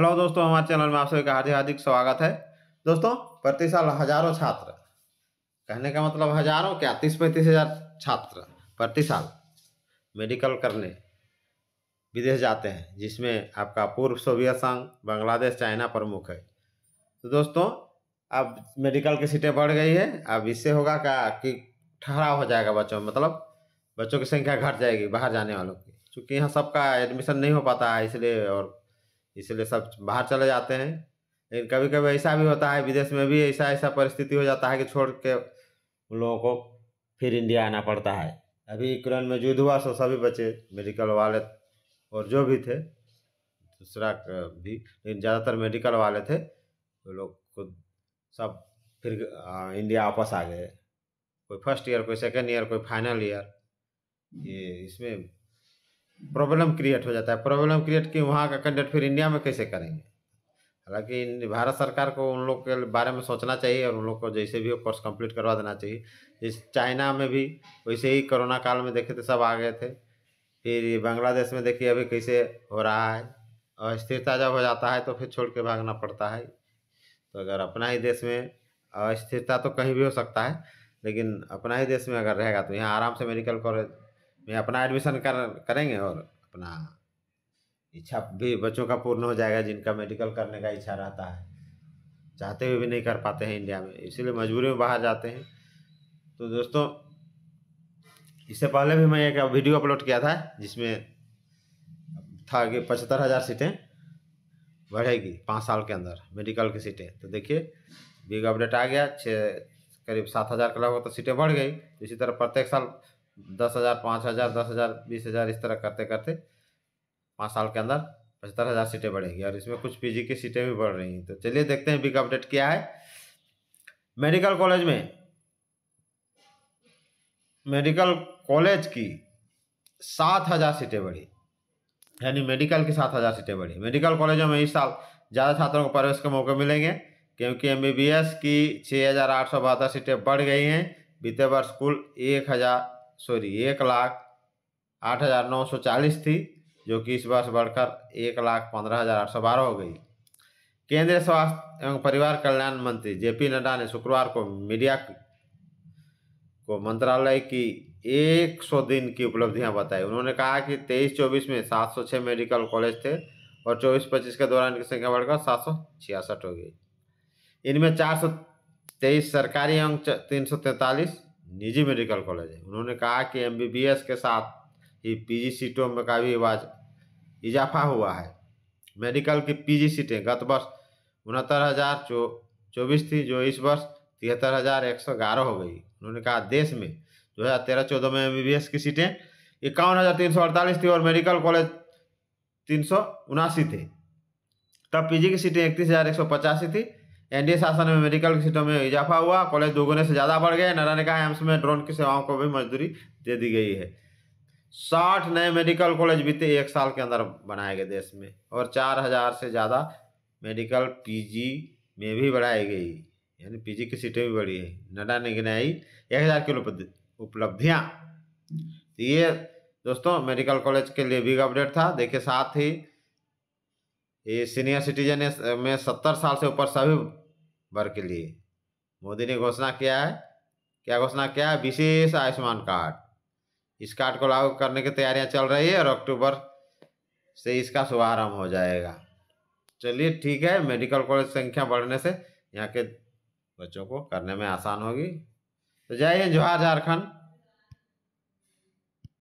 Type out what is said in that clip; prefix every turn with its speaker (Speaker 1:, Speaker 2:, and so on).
Speaker 1: hello दोस्तों हमारे channel में आप सभी का हार्दिक हार्दिक स्वागत है दोस्तों प्रति साल हजारों छात्र कहने का मतलब हजारों क्या तीस पैंतीस हजार छात्र प्रति साल मेडिकल करने विदेश जाते हैं जिसमें आपका पूर्व सोवियत संघ बांग्लादेश चाइना प्रमुख है तो दोस्तों अब मेडिकल की सीटें बढ़ गई है अब इससे होगा क्या कि ठहराव हो जाएगा बच्चों मतलब बच्चों की संख्या घट जाएगी बाहर जाने वालों की क्योंकि यहाँ सबका एडमिशन नहीं हो पाता है इसलिए और इसलिए सब बाहर चले जाते हैं लेकिन कभी कभी ऐसा भी होता है विदेश में भी ऐसा ऐसा परिस्थिति हो जाता है कि छोड़ के उन लोगों को फिर इंडिया आना पड़ता है अभी यूक्रेन में युद्ध हुआ सो सभी बच्चे मेडिकल वाले और जो भी थे दूसरा भी लेकिन ज़्यादातर मेडिकल वाले थे वो लोग खुद सब फिर इंडिया वापस आ गए कोई फर्स्ट ईयर कोई सेकेंड ईयर कोई फाइनल ईयर ये इसमें प्रॉब्लम क्रिएट हो जाता है प्रॉब्लम क्रिएट कि वहाँ का कैंडिडेट फिर इंडिया में कैसे करेंगे हालांकि भारत सरकार को उन लोग के बारे में सोचना चाहिए और उन लोग को जैसे भी कोर्स कंप्लीट करवा देना चाहिए जैसे चाइना में भी वैसे ही कोरोना काल में देखे तो सब आ गए थे फिर बांग्लादेश में देखिए अभी कैसे हो रहा है और अस्थिरता जब हो जाता है तो फिर छोड़ के भागना पड़ता है तो अगर अपना ही देश में अस्थिरता तो कहीं भी हो सकता है लेकिन अपना ही देश में अगर रहेगा तो यहाँ आराम से मेडिकल कॉलेज में अपना एडमिशन कर करेंगे और अपना इच्छा भी बच्चों का पूर्ण हो जाएगा जिनका मेडिकल करने का इच्छा रहता है चाहते हुए भी नहीं कर पाते हैं इंडिया में इसीलिए मजबूरी में बाहर जाते हैं तो दोस्तों इससे पहले भी मैं एक वीडियो अपलोड किया था जिसमें था कि पचहत्तर हज़ार सीटें बढ़ेगी पाँच साल के अंदर मेडिकल की सीटें तो देखिए बिग अपडेट आ गया छः करीब सात हज़ार के लगभग तो सीटें बढ़ गई इसी तरह प्रत्येक साल दस हज़ार पाँच हज़ार दस हज़ार बीस हज़ार इस तरह करते करते पाँच साल के अंदर पचहत्तर हज़ार सीटें बढ़ेंगी और इसमें कुछ पीजी की सीटें भी बढ़ रही हैं तो चलिए देखते हैं बिग अपडेट क्या है मेडिकल कॉलेज में मेडिकल कॉलेज की सात हज़ार सीटें बढ़ी यानी मेडिकल की सात हज़ार सीटें बढ़ी मेडिकल कॉलेजों में इस साल ज़्यादा छात्रों को प्रवेश के मौके मिलेंगे क्योंकि एम की छः हज़ार आठ सौ बहत्तर सीटें बढ़ गई हैं बीते वर्ष कुल एक हज़ार सॉरी एक लाख आठ हज़ार नौ सौ चालीस थी जो कि इस वर्ष बढ़कर एक लाख पंद्रह हज़ार आठ सौ बारह हो गई केंद्रीय स्वास्थ्य एवं परिवार कल्याण मंत्री जे पी नड्डा ने शुक्रवार को मीडिया को मंत्रालय की 100 दिन की उपलब्धियां बताई उन्होंने कहा कि 23-24 में 706 मेडिकल कॉलेज थे और 24-25 के दौरान इनकी संख्या बढ़कर सात हो गई इनमें तेईस सरकारी अंक तीन निजी मेडिकल कॉलेज है उन्होंने कहा कि एम के साथ ही पीजी सीटों में का भी आवाज इजाफा हुआ है मेडिकल की पीजी सीटें गत वर्ष उनहत्तर हज़ार चौ चौबीस थी जो इस वर्ष तिहत्तर हज़ार एक सौ ग्यारह हो गई उन्होंने कहा देश में दो हज़ार तेरह चौदह में एम की सीटें इक्यावन हज़ार तीन सौ अड़तालीस थी और मेडिकल कॉलेज तीन सौ उनासी थे तब पी की सीटें इकतीस हज़ार एक सौ पचासी थी एनडीए शासन में मेडिकल की सीटों में इजाफा हुआ कॉलेज दोगुने से ज़्यादा बढ़ गए नड्डा ने कहा एम्स में ड्रोन की सेवाओं को भी मजदूरी दे दी गई है साठ नए मेडिकल कॉलेज बीते एक साल के अंदर बनाए गए देश में और चार हज़ार से ज़्यादा मेडिकल पीजी में भी बढ़ाई गई यानी पीजी की सीटें भी बढ़ी है नड्डा ने गिनाई एक हज़ार की उपलब्धियाँ तो ये दोस्तों मेडिकल कॉलेज के लिए बिग अपडेट था देखिए साथ ही ये सीनियर सिटीजन में सत्तर साल से ऊपर सभी वर्ग के लिए मोदी ने घोषणा किया है क्या घोषणा किया है विशेष आयुष्मान कार्ड इस कार्ड को लागू करने की तैयारियां चल रही है और अक्टूबर से इसका शुभारंभ हो जाएगा चलिए ठीक है मेडिकल कॉलेज संख्या बढ़ने से यहाँ के बच्चों को करने में आसान होगी तो जय हिंद जोहार झारखंड